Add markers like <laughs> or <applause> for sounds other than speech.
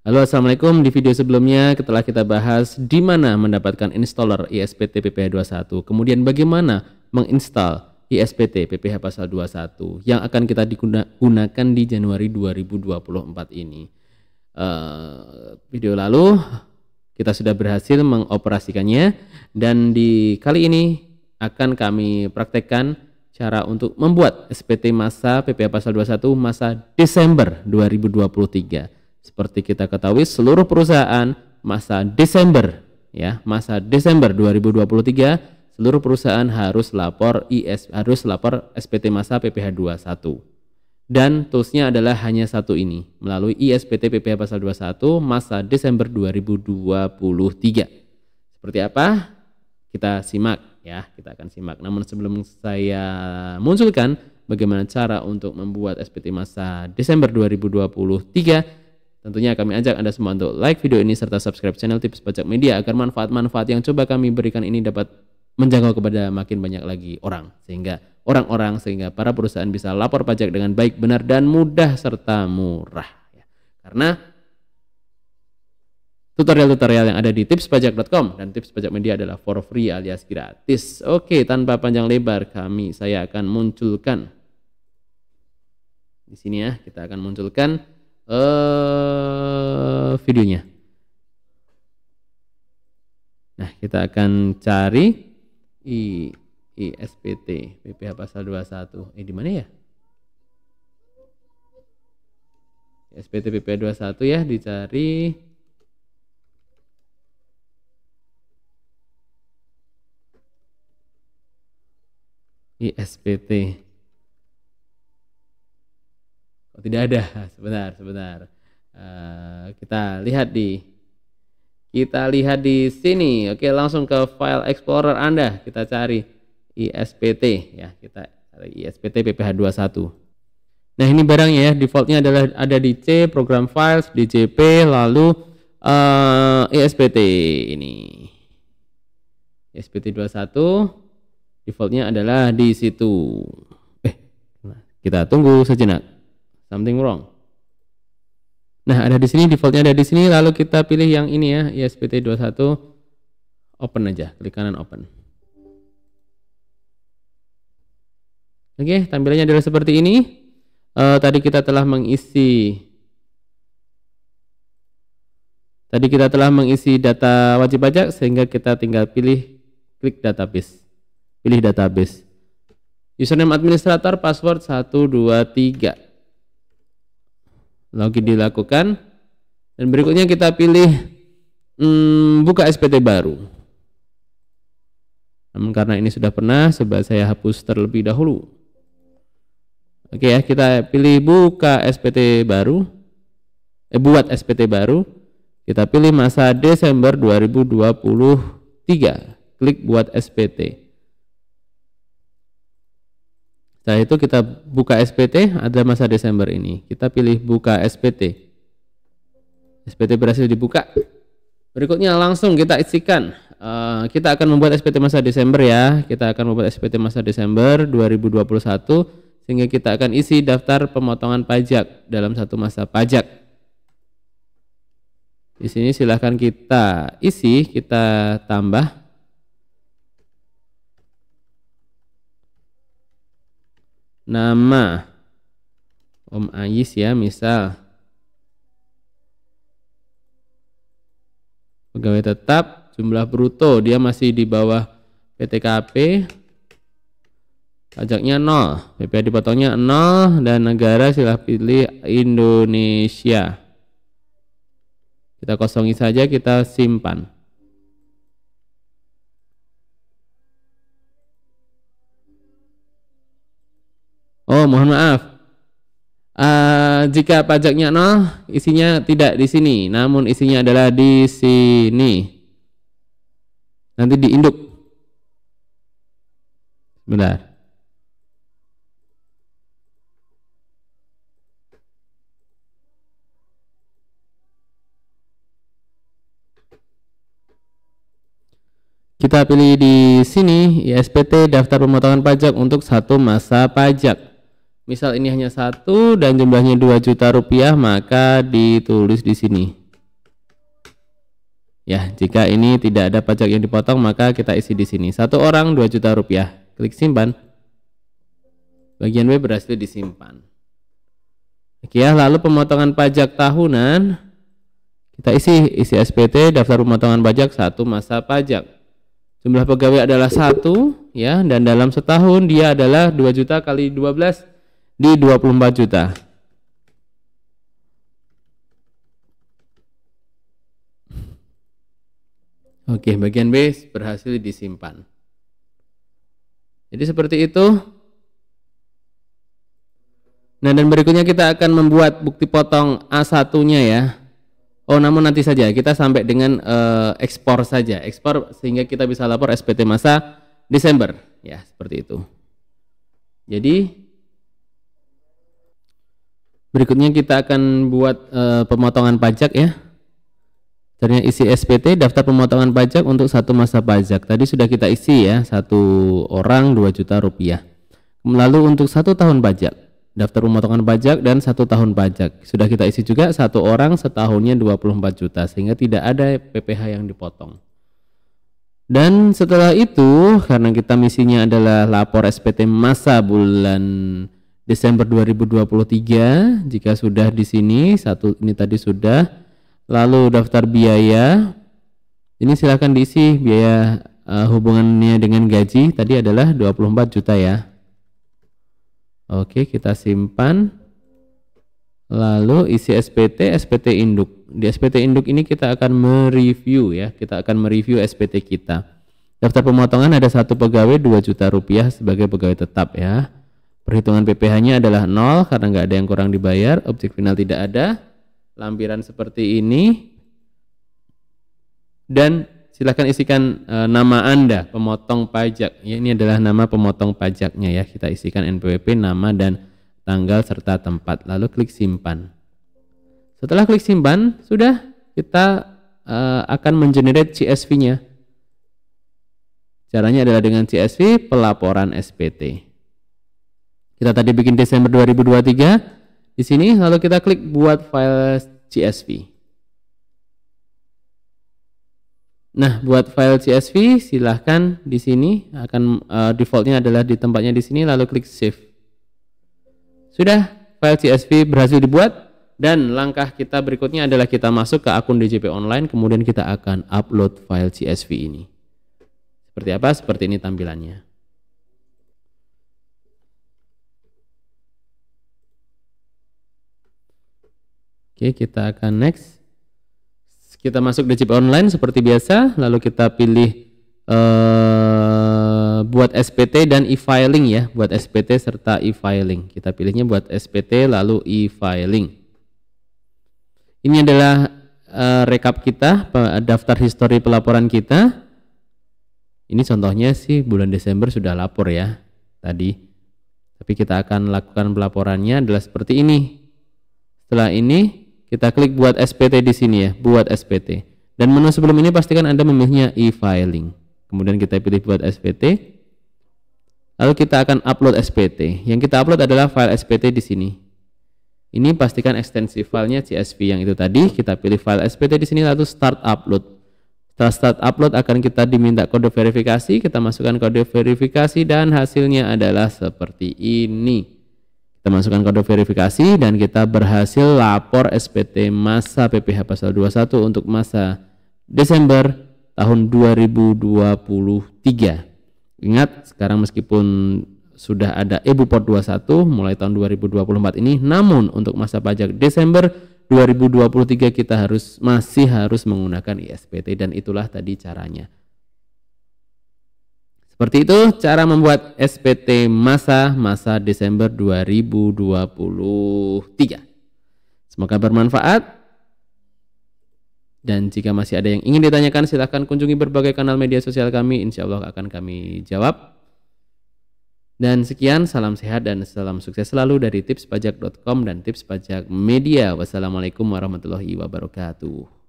Halo Assalamualaikum, di video sebelumnya setelah kita bahas di mana mendapatkan installer ISPT PPH 21, kemudian bagaimana menginstal ISPT PPH Pasal 21 yang akan kita gunakan di Januari 2024 ini. Uh, video lalu kita sudah berhasil mengoperasikannya dan di kali ini akan kami praktekkan cara untuk membuat SPT masa PPH Pasal 21 masa Desember 2023 seperti kita ketahui seluruh perusahaan masa Desember ya, masa Desember 2023 seluruh perusahaan harus lapor IS harus lapor SPT masa PPh 21. Dan toolsnya adalah hanya satu ini melalui ISPT PPh pasal 21 masa Desember 2023. Seperti apa? Kita simak ya, kita akan simak. Namun sebelum saya munculkan bagaimana cara untuk membuat SPT masa Desember 2023, Tentunya kami ajak Anda semua untuk like video ini serta subscribe channel Tips Pajak Media agar manfaat-manfaat yang coba kami berikan ini dapat menjangkau kepada makin banyak lagi orang sehingga orang-orang sehingga para perusahaan bisa lapor pajak dengan baik, benar dan mudah serta murah. Ya. Karena tutorial-tutorial yang ada di tipspajak.com dan tips pajak media adalah for free alias gratis. Oke, tanpa panjang lebar kami saya akan munculkan di sini ya, kita akan munculkan uh, videonya. Nah, kita akan cari I ISPT PPH pasal 21. Eh di mana ya? SPT PPH 21 ya dicari ISPT. Oh, tidak ada. <laughs> Sebentar, sebentar. Uh, kita lihat di kita lihat di sini. Oke, langsung ke file explorer Anda. Kita cari ISPT ya. Kita cari ISPT PPH21. Nah, ini barangnya ya. Defaultnya adalah ada di C program files, DJP, lalu uh, eh, ISPT ini. ISPT 21 defaultnya adalah di situ. Eh, kita tunggu sejenak. Something wrong. Nah, ada di sini defaultnya ada di sini lalu kita pilih yang ini ya, ISPT 21 open aja, klik kanan open. Oke, tampilannya adalah seperti ini. E, tadi kita telah mengisi Tadi kita telah mengisi data wajib pajak sehingga kita tinggal pilih klik database. Pilih database. Username administrator, password 123 lagi dilakukan dan berikutnya kita pilih hmm, buka SPT baru namun karena ini sudah pernah sebab saya hapus terlebih dahulu oke ya kita pilih buka SPT baru eh, buat SPT baru kita pilih masa Desember 2023 klik buat SPT setelah itu kita buka SPT ada masa Desember ini. Kita pilih buka SPT. SPT berhasil dibuka. Berikutnya langsung kita isikan. Uh, kita akan membuat SPT masa Desember ya. Kita akan membuat SPT masa Desember 2021 sehingga kita akan isi daftar pemotongan pajak dalam satu masa pajak. Di sini silahkan kita isi, kita tambah nama Om Ais ya misal pegawai tetap jumlah bruto dia masih di bawah PTKP pajaknya 0 PPh dipotongnya 0 dan negara silah pilih Indonesia kita kosongi saja kita simpan mohon maaf uh, jika pajaknya nol isinya tidak di sini namun isinya adalah di sini nanti diinduk benar Kita pilih di sini ISPT daftar pemotongan pajak untuk satu masa pajak misal ini hanya satu dan jumlahnya 2 juta rupiah maka ditulis di sini ya jika ini tidak ada pajak yang dipotong maka kita isi di sini satu orang 2 juta rupiah klik simpan bagian B berhasil disimpan Oke ya lalu pemotongan pajak tahunan kita isi isi SPT daftar pemotongan pajak satu masa pajak jumlah pegawai adalah satu ya dan dalam setahun dia adalah 2 juta kali 12 di 24 juta. Oke, bagian B berhasil disimpan. Jadi seperti itu. Nah, dan berikutnya kita akan membuat bukti potong A1-nya ya. Oh, namun nanti saja kita sampai dengan uh, ekspor saja, ekspor sehingga kita bisa lapor SPT masa Desember ya, seperti itu. Jadi Berikutnya kita akan buat e, pemotongan pajak ya. Caranya isi SPT daftar pemotongan pajak untuk satu masa pajak. Tadi sudah kita isi ya, satu orang dua juta rupiah. Lalu untuk satu tahun pajak, daftar pemotongan pajak dan satu tahun pajak. Sudah kita isi juga satu orang setahunnya 24 juta sehingga tidak ada PPh yang dipotong. Dan setelah itu karena kita misinya adalah lapor SPT masa bulan Desember 2023 jika sudah di sini satu ini tadi sudah lalu daftar biaya ini silahkan diisi biaya uh, hubungannya dengan gaji tadi adalah 24 juta ya Oke kita simpan lalu isi SPT SPT induk di SPT induk ini kita akan mereview ya kita akan mereview SPT kita daftar pemotongan ada satu pegawai 2 juta rupiah sebagai pegawai tetap ya perhitungan PPh-nya adalah nol karena nggak ada yang kurang dibayar, objek final tidak ada, lampiran seperti ini, dan silahkan isikan e, nama Anda, pemotong pajak. Ya, ini adalah nama pemotong pajaknya ya, kita isikan NPWP, nama dan tanggal serta tempat, lalu klik simpan. Setelah klik simpan, sudah kita e, akan mengenerate CSV-nya. Caranya adalah dengan CSV pelaporan SPT. Kita tadi bikin Desember 2023 di sini lalu kita klik buat file CSV. Nah, buat file CSV silahkan di sini akan uh, defaultnya adalah di tempatnya di sini lalu klik save. Sudah, file CSV berhasil dibuat dan langkah kita berikutnya adalah kita masuk ke akun DJP online kemudian kita akan upload file CSV ini. Seperti apa? Seperti ini tampilannya. Oke, kita akan next. Kita masuk di chip online seperti biasa, lalu kita pilih uh, buat SPT dan e-filing ya, buat SPT serta e-filing. Kita pilihnya buat SPT lalu e-filing. Ini adalah uh, rekap kita, daftar histori pelaporan kita. Ini contohnya sih bulan Desember sudah lapor ya tadi. Tapi kita akan lakukan pelaporannya adalah seperti ini. Setelah ini kita klik buat SPT di sini ya, buat SPT. Dan menu sebelum ini pastikan Anda memilihnya e-filing. Kemudian kita pilih buat SPT. Lalu kita akan upload SPT. Yang kita upload adalah file SPT di sini. Ini pastikan ekstensi filenya CSV yang itu tadi. Kita pilih file SPT di sini lalu start upload. Setelah start upload akan kita diminta kode verifikasi, kita masukkan kode verifikasi dan hasilnya adalah seperti ini. Kita masukkan kode verifikasi dan kita berhasil lapor SPT masa PPh pasal 21 untuk masa Desember tahun 2023. Ingat, sekarang meskipun sudah ada e 21 mulai tahun 2024 ini, namun untuk masa pajak Desember 2023 kita harus masih harus menggunakan ISPT dan itulah tadi caranya. Seperti itu cara membuat SPT masa masa Desember 2023. Semoga bermanfaat. Dan jika masih ada yang ingin ditanyakan silahkan kunjungi berbagai kanal media sosial kami. Insya Allah akan kami jawab. Dan sekian, salam sehat dan salam sukses selalu dari tipspajak.com dan tips pajak media. Wassalamualaikum warahmatullahi wabarakatuh.